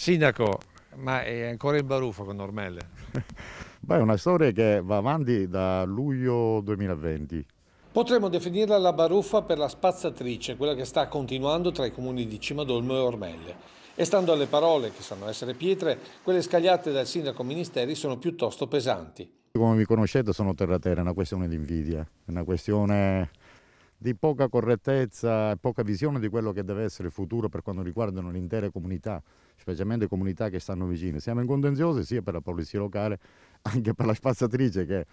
Sindaco, ma è ancora in baruffo con Normelle? Beh, è una storia che va avanti da luglio 2020. Potremmo definirla la baruffa per la spazzatrice, quella che sta continuando tra i comuni di Cimadolmo e Ormelle. E stando alle parole, che sanno essere pietre, quelle scagliate dal sindaco Ministeri sono piuttosto pesanti. Come mi conoscete sono terra terra, è una questione di invidia, è una questione di poca correttezza e poca visione di quello che deve essere il futuro per quanto riguardano l'intera comunità, specialmente comunità che stanno vicine. Siamo in contenzioso sia per la polizia locale, anche per la spazzatrice che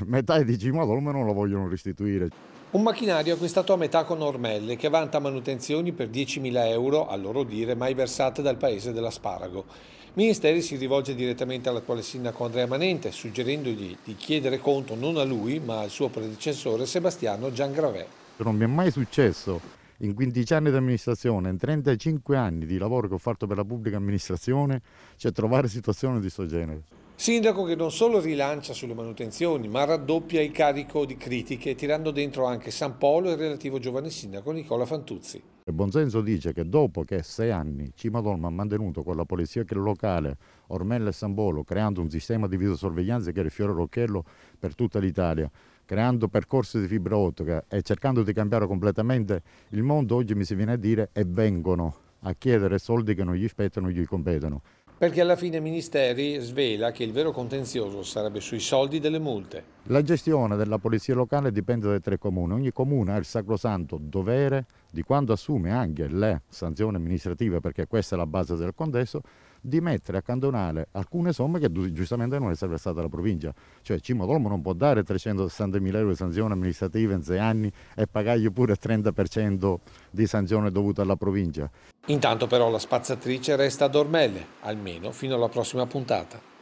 metà è dicimata, almeno non lo vogliono restituire. Un macchinario acquistato a metà con Ormelle che vanta manutenzioni per 10.000 euro, a loro dire, mai versate dal paese dell'asparago. Ministeri si rivolge direttamente all'attuale sindaco Andrea Manente, suggerendogli di chiedere conto non a lui ma al suo predecessore Sebastiano Giangravè non mi è mai successo in 15 anni di amministrazione, in 35 anni di lavoro che ho fatto per la pubblica amministrazione, cioè trovare situazioni di questo genere. Sindaco che non solo rilancia sulle manutenzioni, ma raddoppia il carico di critiche, tirando dentro anche San Polo e il relativo giovane sindaco Nicola Fantuzzi. Il Bonsenso dice che dopo che sei anni Cimadolma ha mantenuto con la polizia locale Ormella e San Polo, creando un sistema di videosorveglianza che era il fiore rocchello per tutta l'Italia, creando percorsi di fibra ottica e cercando di cambiare completamente il mondo, oggi mi si viene a dire e vengono a chiedere soldi che non gli spettano, non gli competono. Perché alla fine Ministeri svela che il vero contenzioso sarebbe sui soldi delle multe. La gestione della polizia locale dipende dai tre comuni. Ogni comune ha il sacrosanto dovere di quando assume anche le sanzioni amministrative, perché questa è la base del contesto, di mettere a cantonare alcune somme che giustamente non è sempre stata la provincia. Cioè Cimodolmo non può dare 360.000 euro di sanzioni amministrative in sei anni e pagargli pure il 30% di sanzione dovuta alla provincia. Intanto però la spazzatrice resta a Dormelle, almeno fino alla prossima puntata.